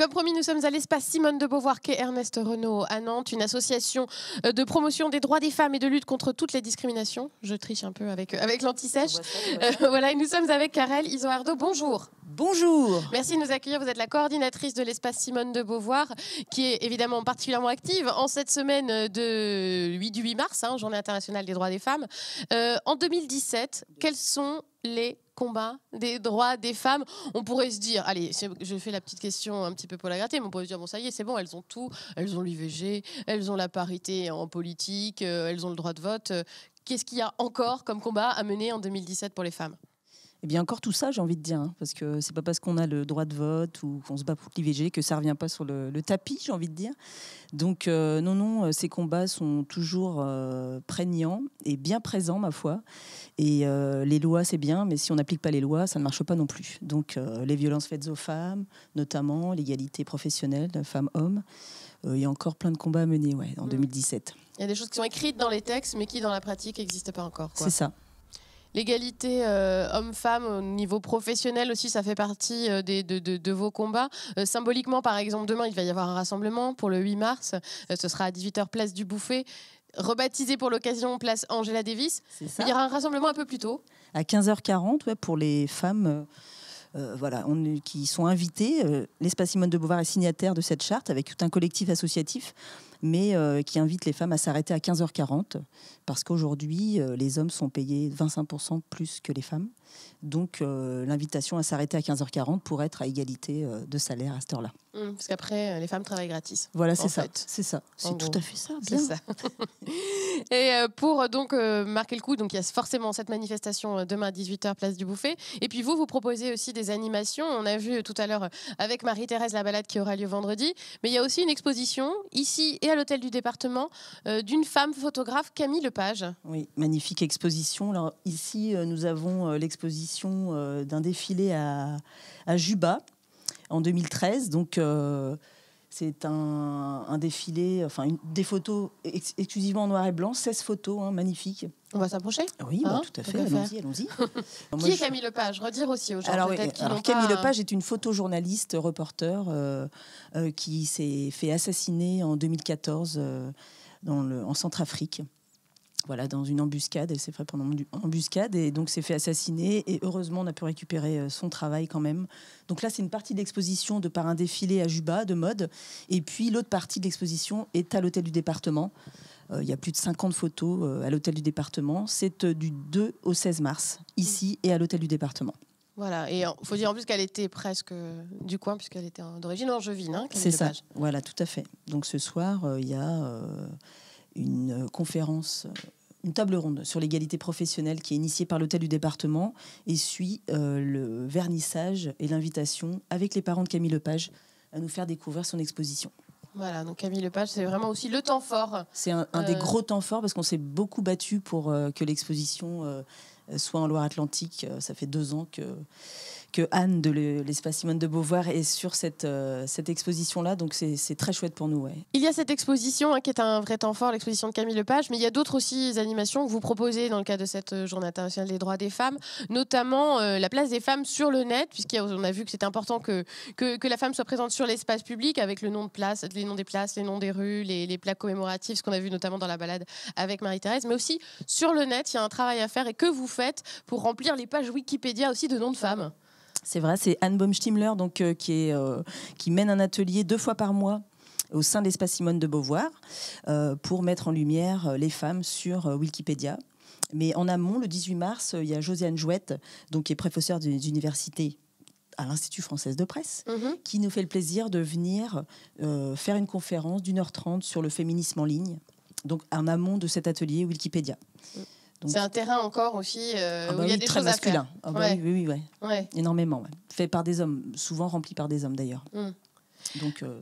Comme promis, nous sommes à l'espace Simone de Beauvoir qu'est Ernest Renault à Nantes, une association euh, de promotion des droits des femmes et de lutte contre toutes les discriminations. Je triche un peu avec, euh, avec lanti euh, voilà, et nous sommes avec Karel Isoardo. Bonjour. Bonjour. Merci de nous accueillir. Vous êtes la coordinatrice de l'espace Simone de Beauvoir, qui est évidemment particulièrement active en cette semaine de 8, du 8 mars, hein, Journée internationale des droits des femmes. en 2017, quels sont les combat des droits des femmes. On pourrait se dire, allez, je fais la petite question un petit peu pour la gratter, mais on pourrait se dire, bon, ça y est, c'est bon, elles ont tout, elles ont l'IVG, elles ont la parité en politique, euh, elles ont le droit de vote. Euh, qu'est-ce qu'il y a encore comme combat à mener en 2017 pour les femmes et eh bien encore tout ça, j'ai envie de dire, hein, parce que c'est pas parce qu'on a le droit de vote ou qu'on se bat pour l'IVG que ça revient pas sur le, tapis, j'ai envie de dire. Donc euh, non, non, euh, ces combats sont toujours euh, prégnants et bien présents, ma foi. Et les lois, c'est bien, mais si on n'applique pas les lois, ça ne marche pas non plus. Donc les violences faites aux femmes, notamment l'égalité professionnelle femmes-hommes, il y a encore plein de combats à mener ouais, en 2017. Mm. Il y a des choses qui sont écrites dans les textes, mais qui dans la pratique n'existent pas encore. C'est ça. L'égalité euh, homme-femme au niveau professionnel aussi, ça fait partie euh, des, de, vos combats. Euh, symboliquement, par exemple, demain, il va y avoir un rassemblement pour le 8 mars. ce sera à 18h, place du Bouffet. Rebaptisé pour l'occasion, place Angela Davis. Il y aura un rassemblement un peu plus tôt. À 15h40, ouais, pour les femmes euh, voilà, qui sont invités. Euh, L'espace Simone de Beauvoir est signataire de cette charte avec tout un collectif associatif, mais euh, qui invite les femmes à s'arrêter à 15h40 parce qu'aujourd'hui, les hommes sont payés 25% plus que les femmes. Donc euh, l'invitation à s'arrêter à 15h40 pour être à égalité euh, de salaire à cette heure-là. Mmh, parce qu'après, euh, les femmes travaillent gratis. Voilà, c'est ça. C'est ça. C'est tout à fait ça. ça. et pour donc marquer le coup, donc il y a forcément cette manifestation demain à 18h, place du Bouffet. Et puis vous, vous proposez aussi des animations. On a vu tout à l'heure avec Marie-Thérèse la balade qui aura lieu vendredi. Mais il y a aussi une exposition ici et à l'hôtel du département d'une femme photographe, Camille Lepage. Oui, magnifique exposition. Alors ici, nous avons l'exposition exposition euh, d'un défilé à, à, Juba en 2013. Donc, euh, c'est un, un, défilé, enfin des photos exclusivement en noir et blanc, 16 photos, hein, magnifiques. On va s'approcher Oui, bah, hein tout à fait, allons-y, allons-y. qui est Camille Lepage Redire aussi aujourd'hui. Alors, Camille Lepage est une photojournaliste, reporter, euh, qui s'est fait assassiner en 2014 dans le, en Centrafrique voilà, dans une embuscade. Elle s'est fait pendant une embuscade et donc s'est fait assassiner. Et heureusement, on a pu récupérer euh, son travail quand même. Donc là, c'est une partie de l'exposition de par un défilé à Juba de mode. Et puis l'autre partie de l'exposition est à l'hôtel du département. Euh, il y a plus de 50 photos euh, à l'hôtel du département. C'est du 2 au 16 mars, ici mm. et à l'hôtel du département. Voilà, et il faut dire en plus qu'elle était presque du coin, puisqu'elle était d'origine angevine. Hein, c'est ça, voilà, tout à fait. Donc ce soir, il y a une euh, conférence, euh, une table ronde sur l'égalité professionnelle qui est initiée par l'hôtel du département et suit euh, le vernissage et l'invitation avec les parents de Camille Lepage à nous faire découvrir son exposition. Voilà, donc Camille Lepage, c'est vraiment aussi le temps fort. C'est un, des gros temps forts parce qu'on s'est beaucoup battu pour que l'exposition soit en Loire-Atlantique. Ça fait deux ans que que Anne de l'espace Simone de Beauvoir est sur cette, euh, cette exposition-là. Donc c'est très chouette pour nous. Il y a cette exposition hein, qui est un vrai temps fort, l'exposition de Camille Lepage, mais il y a d'autres aussi animations que vous proposez dans le cadre de cette euh, Journée internationale des droits des femmes, notamment euh, la place des femmes sur le net, puisqu'on a, a vu que c'était important que, que, la femme soit présente sur l'espace public avec le nom de place, les noms des places, les noms des rues, les, les plaques commémoratives, ce qu'on a vu notamment dans la balade avec Marie-Thérèse, mais aussi sur le net, il y a un travail à faire et que vous faites pour remplir les pages Wikipédia aussi de noms de femmes. C'est vrai, c'est Anne Baumstimmler donc, euh, euh, qui, mène un atelier deux fois par mois au sein de l'espace de Beauvoir euh, pour mettre en lumière les femmes sur Wikipédia. Mais en amont, le 18 mars, il y a Josiane Jouette, donc, qui est professeure des universités à l'Institut français de presse, mhm. qui nous fait le plaisir de venir faire une conférence d'une heure trente sur le féminisme en ligne, donc en amont de cet atelier Wikipédia. Mm. C'est un terrain encore aussi euh, ah bah il y a des très choses masculin. Oui, énormément. Fait par des hommes, souvent rempli par des hommes d'ailleurs. Hum. Donc, euh,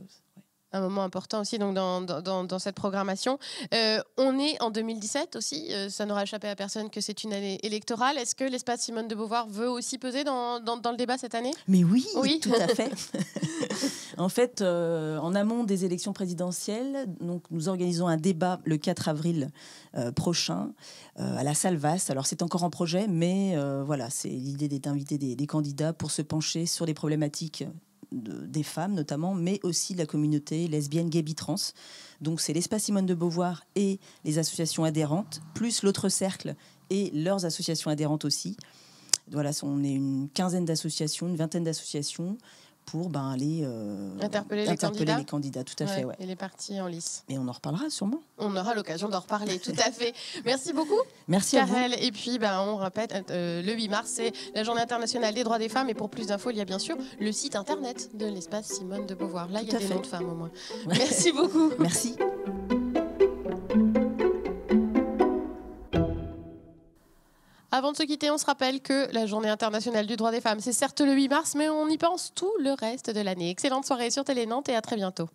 un moment important aussi donc dans, cette programmation. Euh, on est en 2017 aussi, euh, ça n'aura échappé à personne que c'est une année électorale. Est-ce que l'espace Simone de Beauvoir veut aussi peser dans, le débat cette année Mais oui, tout à fait. en fait, euh, en amont des élections présidentielles, donc, nous organisons un débat le 4 avril prochain à la salle Alors c'est encore en projet, mais voilà, c'est l'idée d'être invité des, des candidats pour se pencher sur les problématiques des femmes notamment, mais aussi de la communauté lesbienne, gay, bi, trans. Donc c'est l'espace Simone de Beauvoir et les associations adhérentes, plus l'autre cercle et leurs associations adhérentes aussi. Voilà, on est une quinzaine d'associations, une vingtaine d'associations pour ben, aller euh, interpeller, les, candidats. Tout à fait. Et les partis en lice. Et on en reparlera sûrement. On aura l'occasion d'en reparler, tout à fait. Merci beaucoup. Merci Karel. À Et puis, ben, on répète, euh, le 8 mars, c'est la Journée internationale des droits des femmes. Et pour plus d'infos, il y a bien sûr le site internet de l'espace Simone de Beauvoir. Là, il y a des de femmes au moins. Merci beaucoup. Merci. Avant de se quitter, on se rappelle que la Journée internationale du droit des femmes, c'est certes le 8 mars, mais on y pense tout le reste de l'année. Excellente soirée sur Télé Nantes et à très bientôt.